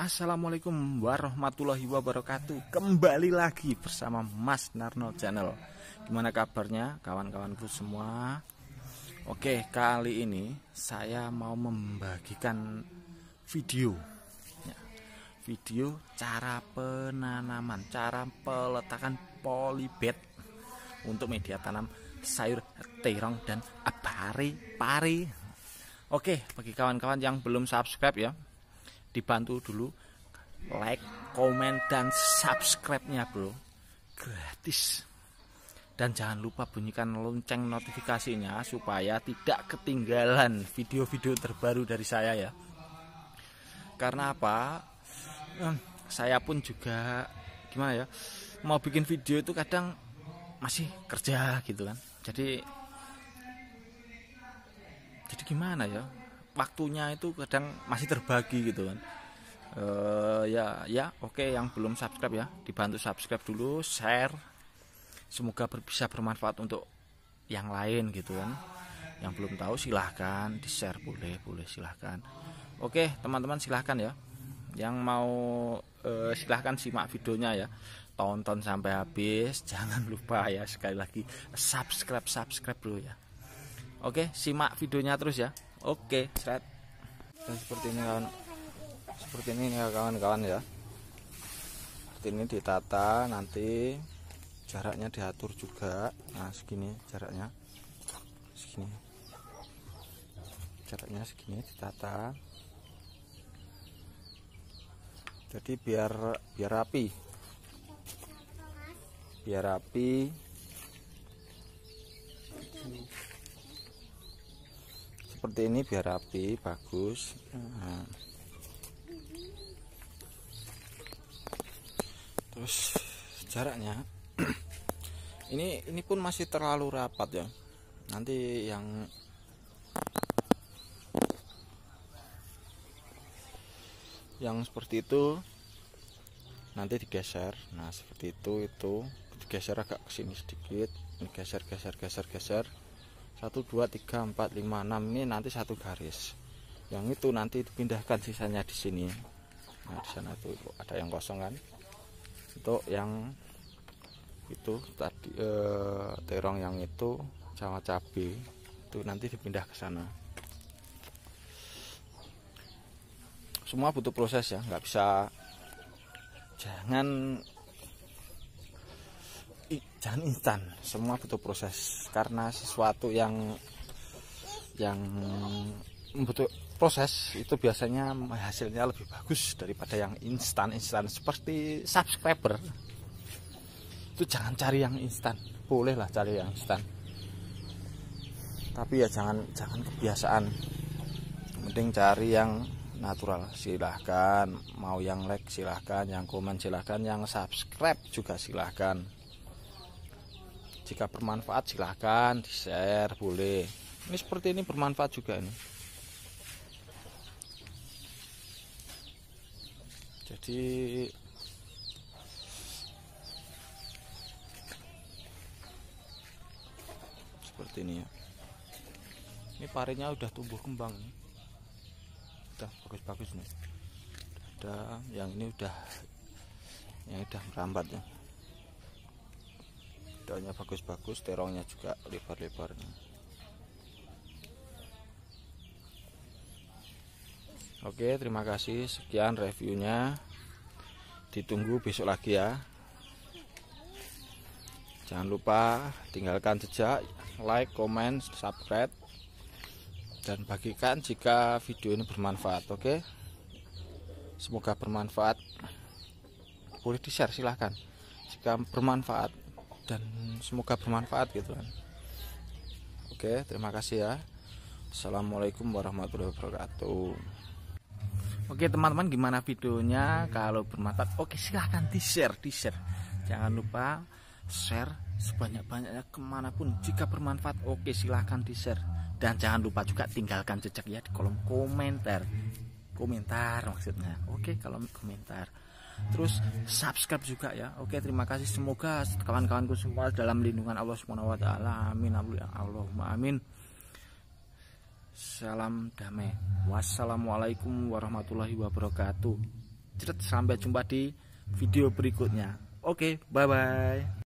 Assalamualaikum warahmatullahi wabarakatuh Kembali lagi bersama Mas Narno Channel Gimana kabarnya kawan-kawanku semua Oke kali ini saya mau membagikan video ya, Video cara penanaman Cara peletakan polybed Untuk media tanam sayur terong dan pari-pari Oke bagi kawan-kawan yang belum subscribe ya dibantu dulu like, komen, dan subscribe-nya bro gratis dan jangan lupa bunyikan lonceng notifikasinya supaya tidak ketinggalan video-video terbaru dari saya ya karena apa hmm, saya pun juga gimana ya mau bikin video itu kadang masih kerja gitu kan jadi jadi gimana ya waktunya itu kadang masih terbagi gitu kan uh, ya ya oke okay, yang belum subscribe ya dibantu subscribe dulu share semoga ber bisa bermanfaat untuk yang lain gitu kan yang belum tahu silahkan di share boleh boleh silahkan oke okay, teman-teman silahkan ya yang mau uh, silahkan simak videonya ya tonton sampai habis jangan lupa ya sekali lagi subscribe subscribe dulu ya oke simak videonya terus ya oke seret dan seperti ini kawan seperti ini ya kawan-kawan ya seperti ini ditata nanti jaraknya diatur juga nah segini jaraknya segini jaraknya segini ditata jadi biar biar rapi biar rapi Thank you seperti ini biar rapi bagus nah. terus jaraknya ini ini pun masih terlalu rapat ya nanti yang yang seperti itu nanti digeser nah seperti itu itu digeser agak kesini sedikit digeser geser geser geser satu dua tiga empat lima enam ini nanti satu garis yang itu nanti dipindahkan sisanya di sini nah di sana itu ada yang kosong kan untuk yang itu tadi eh, terong yang itu sama cabe itu nanti dipindah ke sana semua butuh proses ya nggak bisa jangan jangan instan semua butuh proses karena sesuatu yang yang butuh proses itu biasanya hasilnya lebih bagus daripada yang instan instan seperti subscriber itu jangan cari yang instan bolehlah cari yang instan tapi ya jangan jangan kebiasaan mending cari yang natural silahkan mau yang like silahkan yang komen silahkan yang subscribe juga silahkan jika bermanfaat silahkan di share boleh ini seperti ini bermanfaat juga ini jadi seperti ini ya ini parinya udah tumbuh kembang ini, udah bagus-bagus nih ada yang ini udah yang udah merambat ya daunnya bagus-bagus terongnya juga lebar-lebar Oke terima kasih sekian reviewnya ditunggu besok lagi ya jangan lupa tinggalkan jejak like comment subscribe dan bagikan jika video ini bermanfaat oke semoga bermanfaat boleh di share silahkan jika bermanfaat dan semoga bermanfaat gitu kan oke terima kasih ya assalamualaikum warahmatullahi wabarakatuh oke teman-teman gimana videonya kalau bermanfaat oke silahkan di share di share jangan lupa share sebanyak-banyaknya kemanapun jika bermanfaat oke silahkan di share dan jangan lupa juga tinggalkan jejak ya di kolom komentar komentar maksudnya oke kalau komentar terus subscribe juga ya oke terima kasih semoga kawan-kawanku semua dalam lindungan Allah subhanahu wa ta'ala amin Allahumma amin salam damai wassalamualaikum warahmatullahi wabarakatuh sampai jumpa di video berikutnya oke bye bye